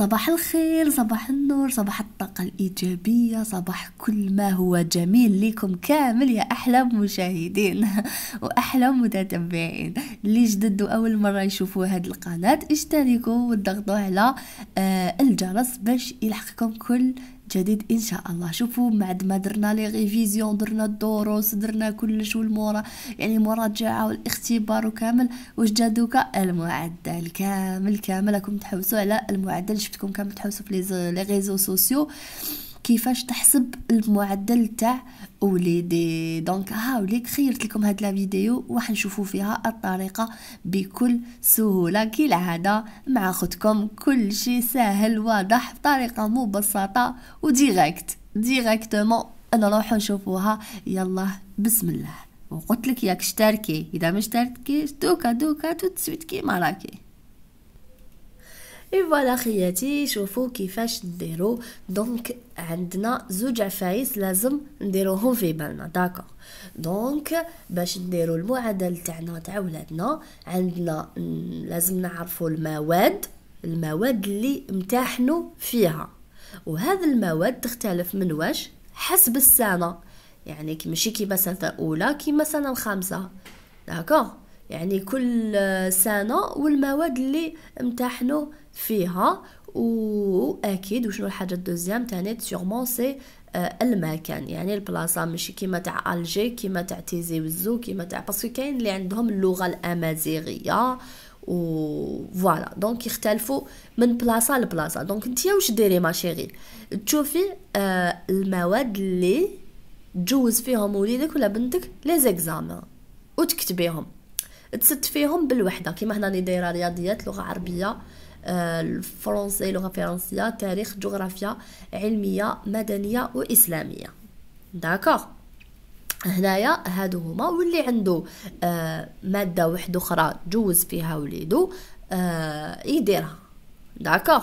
صباح الخير صباح النور صباح الطاقة الإيجابية صباح كل ما هو جميل لكم كامل يا أحلى مشاهدين وأحلى متتبعين اللي جدد أول مرة يشوفوا هاد القناة اشتركوا وضغطوا على آه، الجرس باش يلحقكم كل جديد ان شاء الله شوفوا بعد ما درنا لي ريفيزيون درنا الدروس درنا كلش والمورا يعني المراجعه والاختبار وكامل واش جا دوكا المعدل كامل كامل راكم تحوسوا على المعدل شفتكم كامل تحوسوا في لي ريزو سوسيو كيفاش تحسب المعدل تاع وليدي دونك وليك خيرت لكم هاد لا فيديو وراح نشوفوا فيها الطريقه بكل سهوله كي العاده مع اختكم كل شيء سهل واضح بطريقه مبسطه وديريكت ديريكتومون نروحو نشوفوها يلا بسم الله وقلت لك ياك اشتركي اذا ما اشتركتيش دوكا دوكا توت سويت كيما راكي اي فوالا خياتي شوفوا كيفاش نديرو دونك عندنا زوج عفايس لازم نديروهم في بالنا داكا دونك باش نديرو المعادله تاعنا تاع ولادنا عندنا لازم نعرفو المواد المواد اللي امتحنوا فيها وهذا المواد تختلف من واش حسب السنه يعني ماشي كيما سنه اولى كيما سنه الخامسه داكوغ يعني كل سنة والمواد اللي امتحنوا فيها واكيد وشنو الحاجه الدوزيام تاني سيغمون سي المكان يعني البلاصه ماشي كيما تاع الجي كيما تاع تيزي وزو كيما تاع باسكو كاين اللي عندهم اللغه الامازيغيه و فوالا دونك يختلفوا من بلاصه لبلاصه دونك انتيا واش ديري ما شيغي تشوفي آه، المواد اللي تجوز فيهم وليدك ولا بنتك لي زيكزامان وتكتبيهم تسد فيهم بالوحده كما هنا دايره رياضيات لغه عربيه آه، الفرنسي لغه فرنسيه تاريخ جغرافيا علميه مدنيه واسلاميه داكوغ هنايا هادو هما واللي عنده آه، ماده واحده اخرى جوز فيها وليدو آه، يديرها داكوغ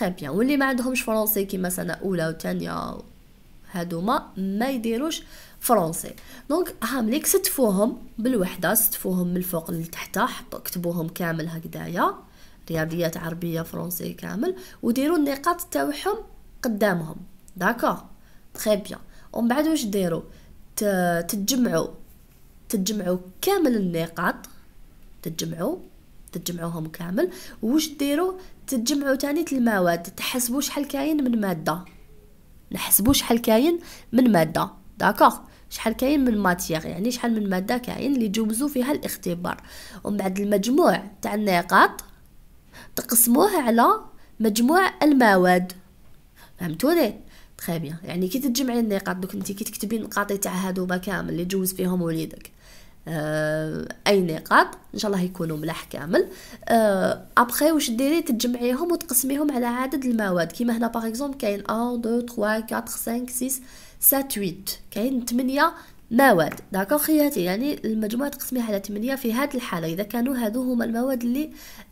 تري بيان واللي ما عندهمش فرنسي كيما سنه اولى وثانيه هادوما ما يديروش فرونسي دونك هامليك ستفوهم بالوحده ستفوهم من الفوق لتحت كتبوهم كامل هكدايا رياضيات عربيه فرونسي كامل وديروا النقاط تاعهم قدامهم داكو تري بيان ومن بعد واش ديروا تتجمعوا تتجمعوا كامل النقاط تتجمعوا تجمعوهم كامل واش ديروا تجمعوا تاني المواد تحسبوا شحال كاين من ماده نحسبو شحال كاين من ماده داكوغ شحال كاين من ماتيغ يعني شحال من ماده كاين اللي جوزو فيها الاختبار ومن بعد المجموع تاع النقاط تقسموه على مجموع المواد فهمتوني تخي بيان يعني كي تجمعي النقاط دوك انت كي تكتبي النقاط تاع هادو كامل اللي جوز فيهم وليدك آه، اي نقاط ان شاء الله يكونوا ملاح كامل ابخي آه، واش ديري تجمعيهم وتقسميهم على عدد المواد كيما هنا باغ اكزومبل كاين 1 2 3 4 5 6 ساتويت كاين تمنية مواد داكو خياتي يعني المجموعة تقسميها على تمنية في هذه الحالة إذا كانوا هذو هما المواد اللي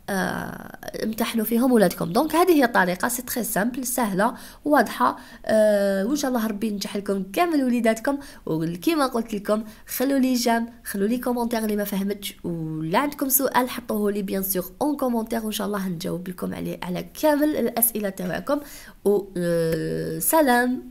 آه امتحنوا فيهم ولادكم دونك هذه هي الطريقة سي تخي سامبل سهلة واضحة آه وإن شاء الله ربي ينجح لكم كامل وليداتكم وكيما قلت لكم خلوا لي جام خلوا لي كومنتير اللي ما فهمتش ولا عندكم سؤال حطوه لي بيان سيغ اون كومنتير وإن شاء الله نجاوب لكم عليه على كامل الأسئلة تاعكم وسلام آه،